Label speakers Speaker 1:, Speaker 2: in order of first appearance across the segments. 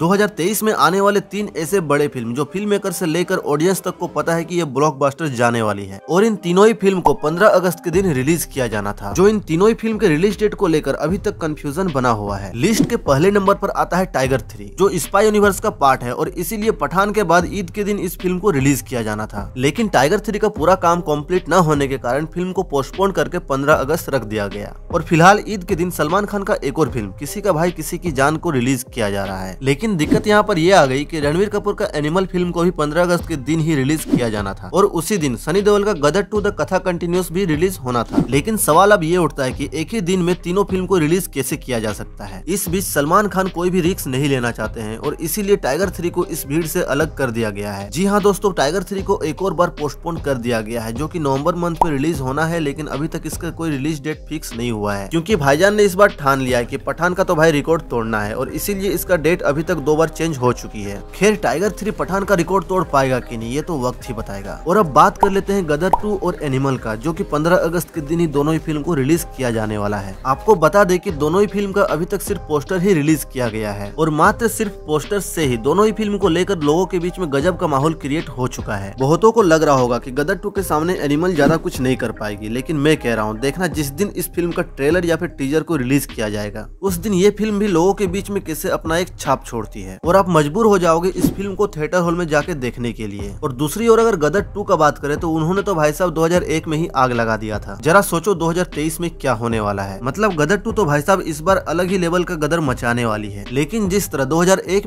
Speaker 1: 2023 में आने वाले तीन ऐसे बड़े फिल्म जो फिल्म मेकर से लेकर ऑडियंस तक को पता है कि ये ब्लॉकबस्टर जाने वाली है और इन तीनों ही फिल्म को 15 अगस्त के दिन रिलीज किया जाना था जो इन तीनों ही फिल्म के रिलीज डेट को लेकर अभी तक कंफ्यूजन बना हुआ है लिस्ट के पहले नंबर पर आता है टाइगर थ्री जो स्पाई यूनिवर्स का पार्ट है और इसीलिए पठान के बाद ईद के दिन इस फिल्म को रिलीज किया जाना था लेकिन टाइगर थ्री का पूरा काम कम्प्लीट न होने के कारण फिल्म को पोस्टपोन करके पंद्रह अगस्त रख दिया गया और फिलहाल ईद के दिन सलमान खान का एक और फिल्म किसी का भाई किसी की जान को रिलीज किया जा रहा है लेकिन लेकिन दिक्कत यहाँ पर यह आ गई कि रणवीर कपूर का एनिमल फिल्म को भी 15 अगस्त के दिन ही रिलीज किया जाना था और उसी दिन सनी देओल का Gadar two the Katha continues भी रिलीज होना था लेकिन सवाल अब ये उठता है की एक ही दिन में तीनों फिल्म को रिलीज कैसे किया जा सकता है इस बीच सलमान खान कोई भी रिस्क नहीं लेना चाहते है और इसीलिए टाइगर थ्री को इस भीड़ ऐसी अलग कर दिया गया है जी हाँ दोस्तों टाइगर थ्री को एक और बार पोस्टपोन कर दिया गया है जो की नवम्बर मंथ में रिलीज होना है लेकिन अभी तक इसका कोई रिलीज डेट फिक्स नहीं हुआ है क्यूँकी भाईजान ने इस बार ठान लिया है की पठान का तो भाई रिकॉर्ड तोड़ना है और इसीलिए इसका डेट अभी तक दो बार चेंज हो चुकी है खैर टाइगर थ्री पठान का रिकॉर्ड तोड़ पाएगा की नहीं ये तो वक्त ही बताएगा और अब बात कर लेते हैं गदर टू और एनिमल का जो की पंद्रह अगस्त के दिन ही दोनों ही फिल्म को रिलीज किया जाने वाला है आपको बता दे की दोनों ही फिल्म का अभी तक सिर्फ पोस्टर ही रिलीज किया गया है और मात्र सिर्फ पोस्टर ऐसी ही दोनों ही फिल्म को लेकर लोगों के बीच में गजब का माहौल क्रिएट हो चुका है बहुतों को लग रहा होगा की गदर टू के सामने एनिमल ज्यादा कुछ नहीं कर पाएगी लेकिन मैं कह रहा हूँ देखना जिस दिन इस फिल्म का ट्रेलर या फिर टीजर को रिलीज किया जाएगा उस दिन ये फिल्म भी लोगों के बीच में कैसे अपना एक छाप छोड़ छोड़ती है और आप मजबूर हो जाओगे इस फिल्म को थिएटर हॉल में जाके देखने के लिए और दूसरी ओर अगर गदर टू का बात करें तो उन्होंने तो भाई साहब 2001 में ही आग लगा दिया था जरा सोचो 2023 में क्या होने वाला है मतलब गदर टू तो भाई साहब इस बार अलग ही लेवल का गदर मचाने वाली है लेकिन जिस तरह दो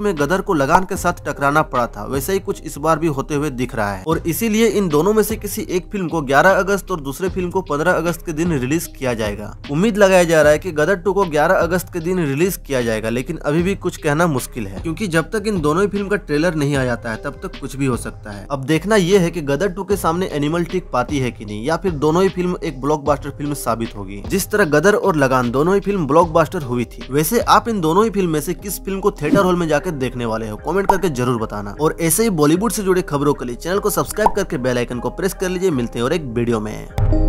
Speaker 1: में गदर को लगान के साथ टकराना पड़ा था वैसे ही कुछ इस बार भी होते हुए दिख रहा है और इसीलिए इन दोनों में से किसी एक फिल्म को ग्यारह अगस्त और दूसरे फिल्म को पंद्रह अगस्त के दिन रिलीज किया जाएगा उम्मीद लगाया जा रहा है की गदर टू को ग्यारह अगस्त के दिन रिलीज किया जाएगा लेकिन अभी भी कुछ कहना मुश्किल मुश्किल है क्योंकि जब तक इन दोनों ही फिल्म का ट्रेलर नहीं आ जाता है तब तक कुछ भी हो सकता है अब देखना यह है कि गदर टू के सामने एनिमल टिक पाती है की नहीं या फिर दोनों ही फिल्म एक ब्लॉकबास्टर फिल्म साबित होगी जिस तरह गदर और लगान दोनों ही फिल्म ब्लॉकबास्टर हुई थी वैसे आप इन दोनों ही फिल्म में से किस फिल्म को थिएटर हॉल में जाकर देखने वाले हो कमेंट करके जरूर बताना और ऐसे ही बॉलीवुड से जुड़े खबरों के लिए चैनल को सब्सक्राइब करके बेलाइकन को प्रेस कर लीजिए मिलते हैं और एक वीडियो में